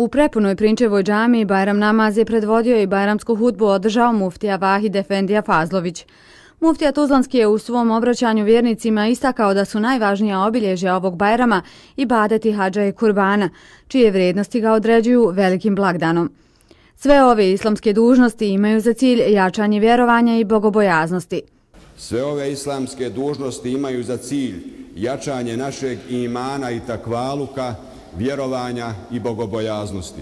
U prepunoj Prinčevoj džami Bajram namaz je predvodio i bajramsku hudbu održao muftija Vahid Efendija Fazlović. Muftija Tuzlanski je u svom obraćanju vjernicima istakao da su najvažnija obilježja ovog bajrama i badeti hađa i kurbana, čije vrijednosti ga određuju velikim blagdanom. Sve ove islamske dužnosti imaju za cilj jačanje vjerovanja i bogobojaznosti. Sve ove islamske dužnosti imaju za cilj jačanje našeg imana i takvaluka, vjerovanja i bogobojaznosti.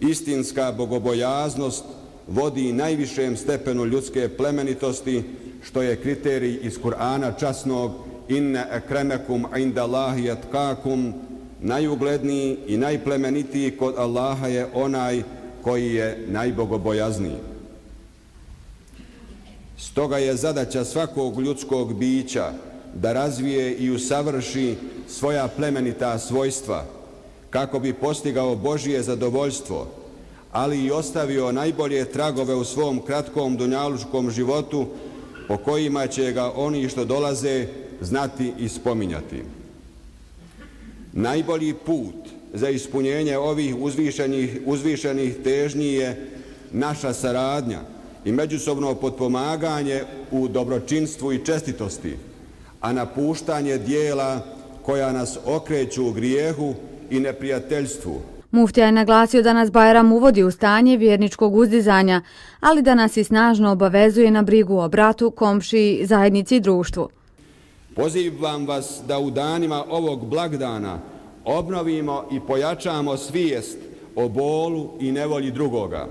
Istinska bogobojaznost vodi najvišem stepenu ljudske plemenitosti, što je kriterij iz Kur'ana časnog inne ekremekum inda lahi etkakum, najugledniji i najplemenitiji kod Allaha je onaj koji je najbogobojazniji. Stoga je zadaća svakog ljudskog bića da razvije i usavrši svoja plemenita svojstva kako bi postigao Božije zadovoljstvo, ali i ostavio najbolje tragove u svom kratkom dunjalučkom životu po kojima će ga oni što dolaze znati i spominjati. Najbolji put za ispunjenje ovih uzvišenih, uzvišenih težnji je naša saradnja i međusobno potpomaganje u dobročinstvu i čestitosti, a napuštanje dijela koja nas okreću u grijehu i neprijateljstvu. Muftija je naglasio da nas Bajram uvodi u stanje vjerničkog uzdizanja, ali da nas i snažno obavezuje na brigu o bratu, komši, zajednici i društvu. Pozivam vas da u danima ovog blagdana obnovimo i pojačamo svijest o bolu i nevolji drugoga.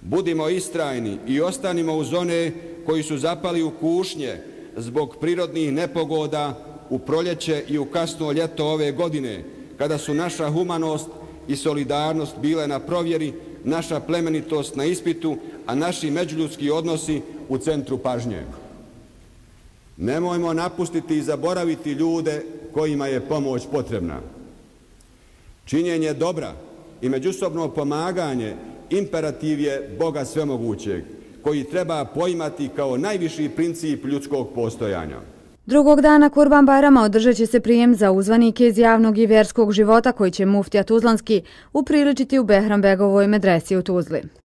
Budimo istrajni i ostanimo u zone koji su zapali u kušnje, zbog prirodnih nepogoda u proljeće i u kasno ljeto ove godine, kada su naša humanost i solidarnost bile na provjeri, naša plemenitost na ispitu, a naši međuljudski odnosi u centru pažnje. Nemojmo napustiti i zaboraviti ljude kojima je pomoć potrebna. Činjenje dobra i međusobno pomaganje imperativ je Boga svemogućeg, koji treba poimati kao najviši princip ljudskog postojanja. Drugog dana Kurban Bajrama održat će se prijem za uzvanike iz javnog i vjerskog života koji će muftija Tuzlanski upriličiti u Behrambegovoj medresi u Tuzli.